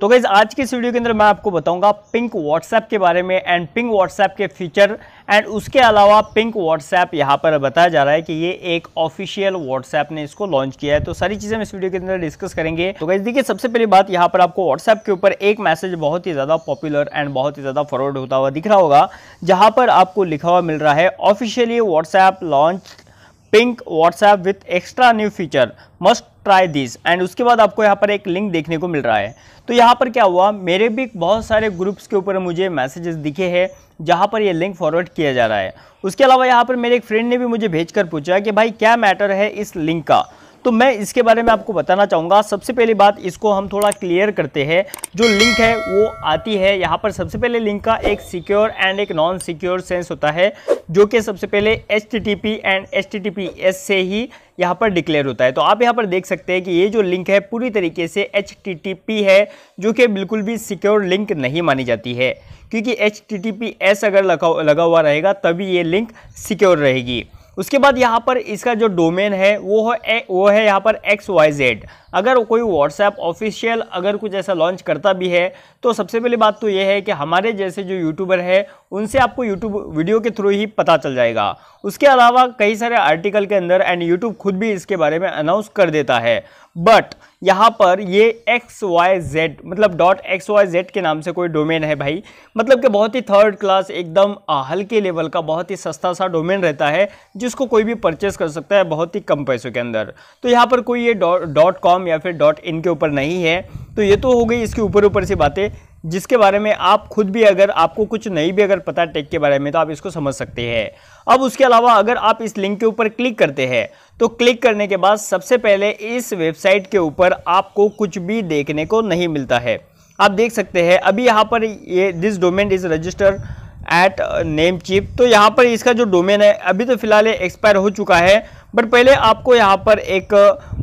तो गैज़ आज की इस वीडियो के अंदर मैं आपको बताऊंगा पिंक व्हाट्सएप के बारे में एंड पिंक व्हाट्सएप के फीचर एंड उसके अलावा पिंक व्हाट्सएप यहाँ पर बताया जा रहा है कि ये एक ऑफिशियल व्हाट्सएप ने इसको लॉन्च किया है तो सारी चीज़ें हम इस वीडियो के अंदर डिस्कस करेंगे तो गाइज देखिए सबसे पहली बात यहाँ पर आपको व्हाट्सएप के ऊपर एक मैसेज बहुत ही ज़्यादा पॉपुलर एंड बहुत ही ज़्यादा फॉरवर्ड होता हुआ दिख रहा होगा जहाँ पर आपको लिखा हुआ मिल रहा है officially WhatsApp launch pink WhatsApp with extra new feature must try this and उसके बाद आपको यहाँ पर एक लिंक देखने को मिल रहा है तो यहाँ पर क्या हुआ मेरे भी बहुत सारे ग्रुप्स के ऊपर मुझे मैसेजेस दिखे हैं जहाँ पर ये लिंक फॉरवर्ड किया जा रहा है उसके अलावा यहाँ पर मेरे एक फ्रेंड ने भी मुझे भेज पूछा कि भाई क्या मैटर है इस लिंक का तो मैं इसके बारे में आपको बताना चाहूँगा सबसे पहली बात इसको हम थोड़ा क्लियर करते हैं जो लिंक है वो आती है यहाँ पर सबसे पहले लिंक का एक सिक्योर एंड एक नॉन सिक्योर सेंस होता है जो कि सबसे पहले एच एंड एच से ही यहाँ पर डिक्लेयर होता है तो आप यहाँ पर देख सकते हैं कि ये जो लिंक है पूरी तरीके से एच है जो कि बिल्कुल भी सिक्योर लिंक नहीं मानी जाती है क्योंकि एच अगर लगा लगा हुआ रहेगा तभी ये लिंक सिक्योर रहेगी उसके बाद यहाँ पर इसका जो डोमेन है वो है वो है यहाँ पर एक्स वाई जेड अगर कोई व्हाट्सएप ऑफिशियल अगर कुछ ऐसा लॉन्च करता भी है तो सबसे पहली बात तो ये है कि हमारे जैसे जो यूट्यूबर है उनसे आपको यूट्यूब वीडियो के थ्रू ही पता चल जाएगा उसके अलावा कई सारे आर्टिकल के अंदर एंड यूट्यूब खुद भी इसके बारे में अनाउंस कर देता है बट यहाँ पर ये एक्स वाई जेड मतलब डॉट एक्स वाई जेड के नाम से कोई डोमेन है भाई मतलब कि बहुत ही थर्ड क्लास एकदम हल्के लेवल का बहुत ही सस्ता सा डोमेन रहता है जिसको कोई भी परचेस कर सकता है बहुत ही कम पैसों के अंदर तो यहाँ पर कोई ये डॉट कॉम या फिर डॉट इन के ऊपर नहीं है तो ये तो हो गई इसके ऊपर ऊपर से बातें जिसके बारे में आप खुद भी अगर आपको कुछ नहीं भी अगर पता टेक के बारे में तो आप इसको समझ सकते हैं अब उसके अलावा अगर आप इस लिंक के ऊपर क्लिक करते हैं तो क्लिक करने के बाद सबसे पहले इस वेबसाइट के ऊपर आपको कुछ भी देखने को नहीं मिलता है आप देख सकते हैं अभी यहाँ पर ये this domain is register at Namecheap तो यहाँ पर इसका जो डोमेन है अभी तो फिलहाल एक्सपायर हो चुका है बट पहले आपको यहाँ पर एक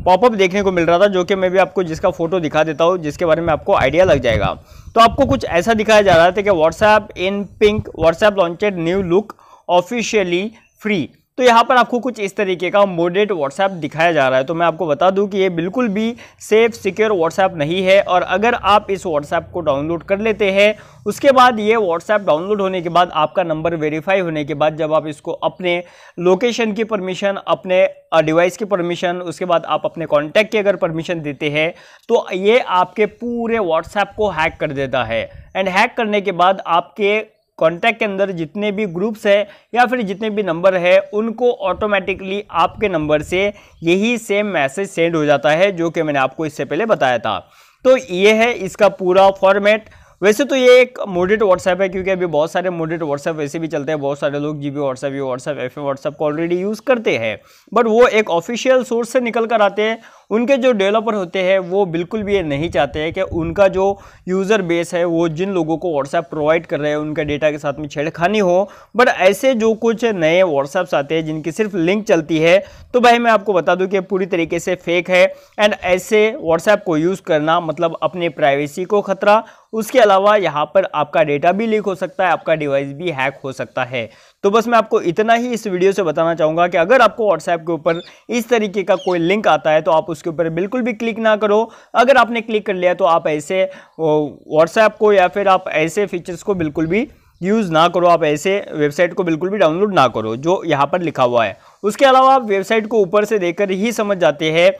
पॉपअप देखने को मिल रहा था जो कि मैं भी आपको जिसका फ़ोटो दिखा देता हूँ जिसके बारे में आपको आइडिया लग जाएगा तो आपको कुछ ऐसा दिखाया जा रहा था कि WhatsApp in pink WhatsApp launched new look officially free तो यहाँ पर आपको कुछ इस तरीके का मोडेड व्हाट्सएप दिखाया जा रहा है तो मैं आपको बता दूं कि ये बिल्कुल भी सेफ सिक्योर व्हाट्सएप नहीं है और अगर आप इस व्हाट्सएप को डाउनलोड कर लेते हैं उसके बाद ये व्हाट्सएप डाउनलोड होने के बाद आपका नंबर वेरीफाई होने के बाद जब आप इसको अपने लोकेशन की परमिशन अपने डिवाइस की परमिशन उसके बाद आप अपने कॉन्टैक्ट की अगर परमिशन देते हैं तो ये आपके पूरे व्हाट्सएप को हैक कर देता है एंड हैक करने के बाद आपके कॉन्टैक्ट के अंदर जितने भी ग्रुप्स है या फिर जितने भी नंबर है उनको ऑटोमेटिकली आपके नंबर से यही सेम मैसेज सेंड हो जाता है जो कि मैंने आपको इससे पहले बताया था तो ये है इसका पूरा फॉर्मेट वैसे तो ये एक मोडिट व्हाट्सएप है क्योंकि अभी बहुत सारे मोडिट व्हाट्सएप वैसे भी चलते हैं बहुत सारे लोग G B WhatsApp U WhatsApp F A WhatsApp को ऑलरेडी यूज़ करते हैं बट वो एक ऑफिशियल सोर्स से निकल कर आते हैं उनके जो डेवलपर होते हैं वो बिल्कुल भी ये नहीं चाहते हैं कि उनका जो यूज़र बेस है वो जिन लोगों को व्हाट्सएप प्रोवाइड कर रहे हैं उनका डेटा के साथ में छेड़खानी हो बट ऐसे जो कुछ नए व्हाट्सएप्स आते हैं जिनकी सिर्फ लिंक चलती है तो भाई मैं आपको बता दूँ कि पूरी तरीके से फेक है एंड ऐसे व्हाट्सएप को यूज़ करना मतलब अपने प्राइवेसी को खतरा उसके अलावा यहाँ पर आपका डेटा भी लीक हो सकता है आपका डिवाइस भी हैक हो सकता है तो बस मैं आपको इतना ही इस वीडियो से बताना चाहूँगा कि अगर आपको व्हाट्सएप के ऊपर इस तरीके का कोई लिंक आता है तो आप उसके ऊपर बिल्कुल भी क्लिक ना करो अगर आपने क्लिक कर लिया तो आप ऐसे व्हाट्सएप को या फिर आप ऐसे फीचर्स को बिल्कुल भी यूज़ ना करो आप ऐसे वेबसाइट को बिल्कुल भी डाउनलोड ना करो जो यहाँ पर लिखा हुआ है उसके अलावा आप वेबसाइट को ऊपर से देखकर ही समझ जाते हैं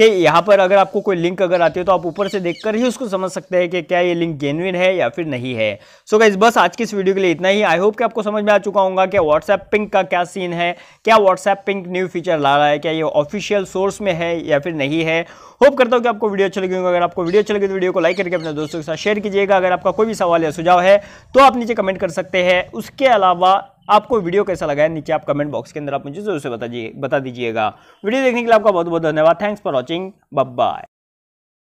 कि यहाँ पर अगर आपको कोई लिंक अगर आती है तो आप ऊपर से देखकर ही उसको समझ सकते हैं कि क्या ये लिंक जेनविन है या फिर नहीं है सो so गाइज बस आज की इस वीडियो के लिए इतना ही आई होप कि आपको समझ में आ चुका होगा कि व्हाट्सएप पिंक का क्या सीन है क्या व्हाट्सएप पिंक न्यू फीचर ला रहा है क्या ये ऑफिशियल सोर्स में है या फिर नहीं है होप करता हूँ कि आपको वीडियो अच्छी लगी होगी अगर आपको वीडियो अच्छी लगी तो वीडियो को लाइक करके अपने दोस्तों के साथ शेयर कीजिएगा अगर आपका कोई भी सवाल या सुझाव है तो आप नीचे कमेंट कर सकते हैं उसके अलावा आपको वीडियो कैसा लगा है नीचे आप कमेंट बॉक्स के अंदर आप मुझे जरूर से बता बता दीजिएगा वीडियो देखने के लिए आपका बहुत बहुत धन्यवाद थैंक्स फॉर वॉचिंग बाय